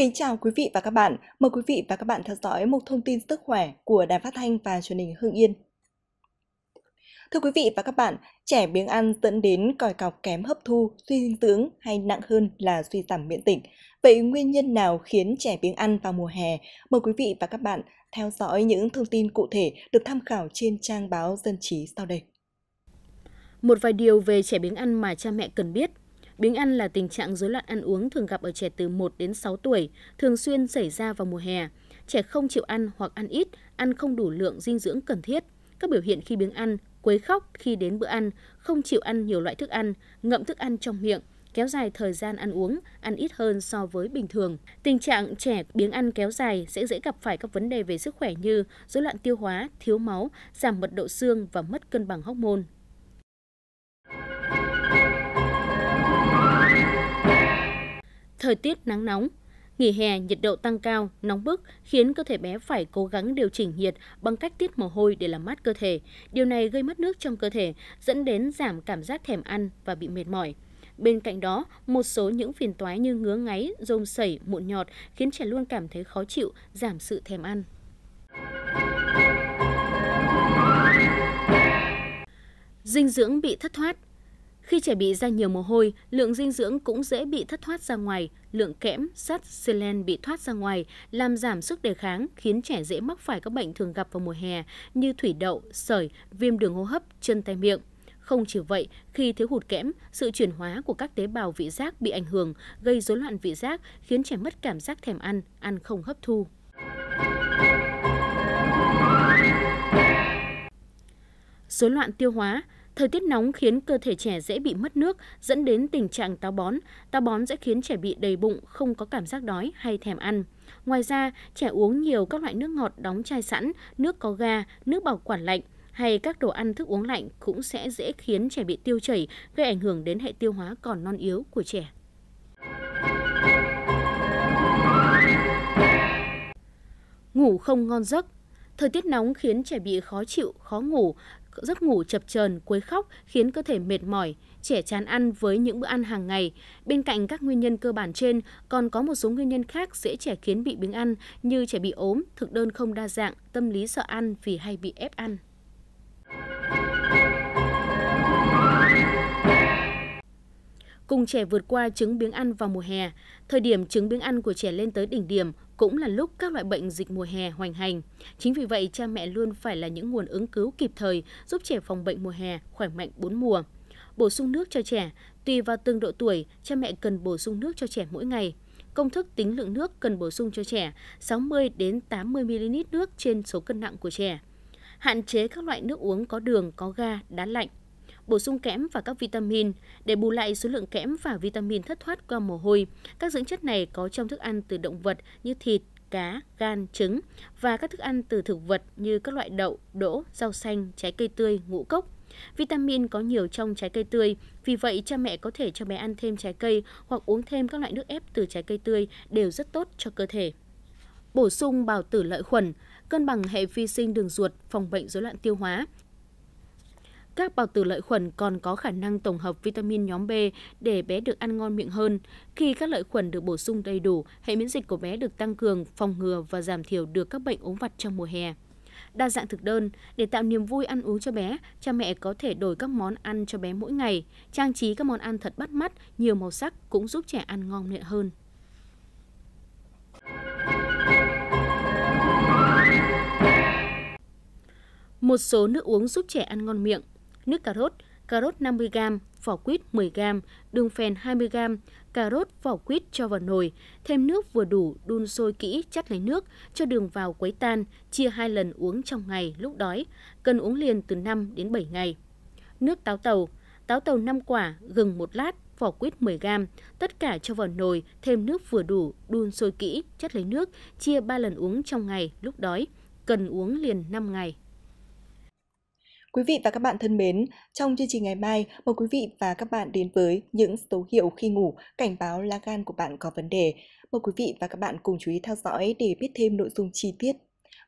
Kính chào quý vị và các bạn. Mời quý vị và các bạn theo dõi một thông tin sức khỏe của Đài Phát Thanh và Truyền hình Hưng Yên. Thưa quý vị và các bạn, trẻ biếng ăn dẫn đến còi cọc kém hấp thu, suy dinh dưỡng hay nặng hơn là suy giảm miễn dịch. Vậy nguyên nhân nào khiến trẻ biếng ăn vào mùa hè? Mời quý vị và các bạn theo dõi những thông tin cụ thể được tham khảo trên trang báo Dân trí sau đây. Một vài điều về trẻ biếng ăn mà cha mẹ cần biết – Biếng ăn là tình trạng rối loạn ăn uống thường gặp ở trẻ từ 1 đến 6 tuổi, thường xuyên xảy ra vào mùa hè. Trẻ không chịu ăn hoặc ăn ít, ăn không đủ lượng dinh dưỡng cần thiết. Các biểu hiện khi biếng ăn, quấy khóc khi đến bữa ăn, không chịu ăn nhiều loại thức ăn, ngậm thức ăn trong miệng, kéo dài thời gian ăn uống, ăn ít hơn so với bình thường. Tình trạng trẻ biếng ăn kéo dài sẽ dễ gặp phải các vấn đề về sức khỏe như rối loạn tiêu hóa, thiếu máu, giảm mật độ xương và mất cân bằng hormone. thời tiết nắng nóng. Nghỉ hè, nhiệt độ tăng cao, nóng bức khiến cơ thể bé phải cố gắng điều chỉnh nhiệt bằng cách tiết mồ hôi để làm mát cơ thể. Điều này gây mất nước trong cơ thể, dẫn đến giảm cảm giác thèm ăn và bị mệt mỏi. Bên cạnh đó, một số những phiền toái như ngứa ngáy, rôm sẩy, mụn nhọt khiến trẻ luôn cảm thấy khó chịu, giảm sự thèm ăn. Dinh dưỡng bị thất thoát khi trẻ bị ra nhiều mồ hôi, lượng dinh dưỡng cũng dễ bị thất thoát ra ngoài, lượng kẽm, sắt, selen bị thoát ra ngoài, làm giảm sức đề kháng, khiến trẻ dễ mắc phải các bệnh thường gặp vào mùa hè như thủy đậu, sởi, viêm đường hô hấp, chân tay miệng. Không chỉ vậy, khi thiếu hụt kẽm, sự chuyển hóa của các tế bào vị giác bị ảnh hưởng, gây rối loạn vị giác, khiến trẻ mất cảm giác thèm ăn, ăn không hấp thu. Rối loạn tiêu hóa Thời tiết nóng khiến cơ thể trẻ dễ bị mất nước, dẫn đến tình trạng táo bón. Táo bón sẽ khiến trẻ bị đầy bụng, không có cảm giác đói hay thèm ăn. Ngoài ra, trẻ uống nhiều các loại nước ngọt đóng chai sẵn, nước có ga, nước bảo quản lạnh hay các đồ ăn thức uống lạnh cũng sẽ dễ khiến trẻ bị tiêu chảy, gây ảnh hưởng đến hệ tiêu hóa còn non yếu của trẻ. Ngủ không ngon giấc Thời tiết nóng khiến trẻ bị khó chịu, khó ngủ, giấc ngủ chập chờn, quấy khóc khiến cơ thể mệt mỏi, trẻ chán ăn với những bữa ăn hàng ngày. Bên cạnh các nguyên nhân cơ bản trên, còn có một số nguyên nhân khác dễ trẻ khiến bị biếng ăn như trẻ bị ốm, thực đơn không đa dạng, tâm lý sợ ăn vì hay bị ép ăn. cùng trẻ vượt qua chứng biếng ăn vào mùa hè. Thời điểm chứng biếng ăn của trẻ lên tới đỉnh điểm cũng là lúc các loại bệnh dịch mùa hè hoành hành. Chính vì vậy, cha mẹ luôn phải là những nguồn ứng cứu kịp thời giúp trẻ phòng bệnh mùa hè khỏe mạnh bốn mùa. Bổ sung nước cho trẻ, tùy vào từng độ tuổi, cha mẹ cần bổ sung nước cho trẻ mỗi ngày. Công thức tính lượng nước cần bổ sung cho trẻ 60 đến 80 ml nước trên số cân nặng của trẻ. Hạn chế các loại nước uống có đường, có ga, đá lạnh bổ sung kẽm và các vitamin để bù lại số lượng kẽm và vitamin thất thoát qua mồ hôi. Các dưỡng chất này có trong thức ăn từ động vật như thịt, cá, gan, trứng và các thức ăn từ thực vật như các loại đậu, đỗ, rau xanh, trái cây tươi, ngũ cốc. Vitamin có nhiều trong trái cây tươi, vì vậy cha mẹ có thể cho bé ăn thêm trái cây hoặc uống thêm các loại nước ép từ trái cây tươi đều rất tốt cho cơ thể. Bổ sung bào tử lợi khuẩn, cân bằng hệ vi sinh đường ruột, phòng bệnh rối loạn tiêu hóa. Các bào tử lợi khuẩn còn có khả năng tổng hợp vitamin nhóm B để bé được ăn ngon miệng hơn. Khi các lợi khuẩn được bổ sung đầy đủ, hệ miễn dịch của bé được tăng cường, phòng ngừa và giảm thiểu được các bệnh ốm vặt trong mùa hè đa dạng thực đơn. Để tạo niềm vui ăn uống cho bé, cha mẹ có thể đổi các món ăn cho bé mỗi ngày. Trang trí các món ăn thật bắt mắt, nhiều màu sắc cũng giúp trẻ ăn ngon miệng hơn. Một số nước uống giúp trẻ ăn ngon miệng nước cà rốt, cà rốt 50g, vỏ quýt 10g, đường phèn 20g, cà rốt, vỏ quýt cho vào nồi, thêm nước vừa đủ, đun sôi kỹ, chắt lấy nước, cho đường vào quấy tan, chia hai lần uống trong ngày lúc đói, cần uống liền từ 5 đến 7 ngày. Nước táo tàu, táo tàu 5 quả, gừng 1 lát, vỏ quýt 10g, tất cả cho vào nồi, thêm nước vừa đủ, đun sôi kỹ, chắt lấy nước, chia 3 lần uống trong ngày lúc đói, cần uống liền 5 ngày. Quý vị và các bạn thân mến, trong chương trình ngày mai, mời quý vị và các bạn đến với những dấu hiệu khi ngủ cảnh báo lá gan của bạn có vấn đề. Mời quý vị và các bạn cùng chú ý theo dõi để biết thêm nội dung chi tiết.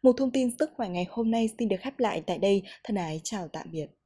Một thông tin sức khỏe ngày hôm nay xin được khép lại tại đây. Thân ái chào tạm biệt.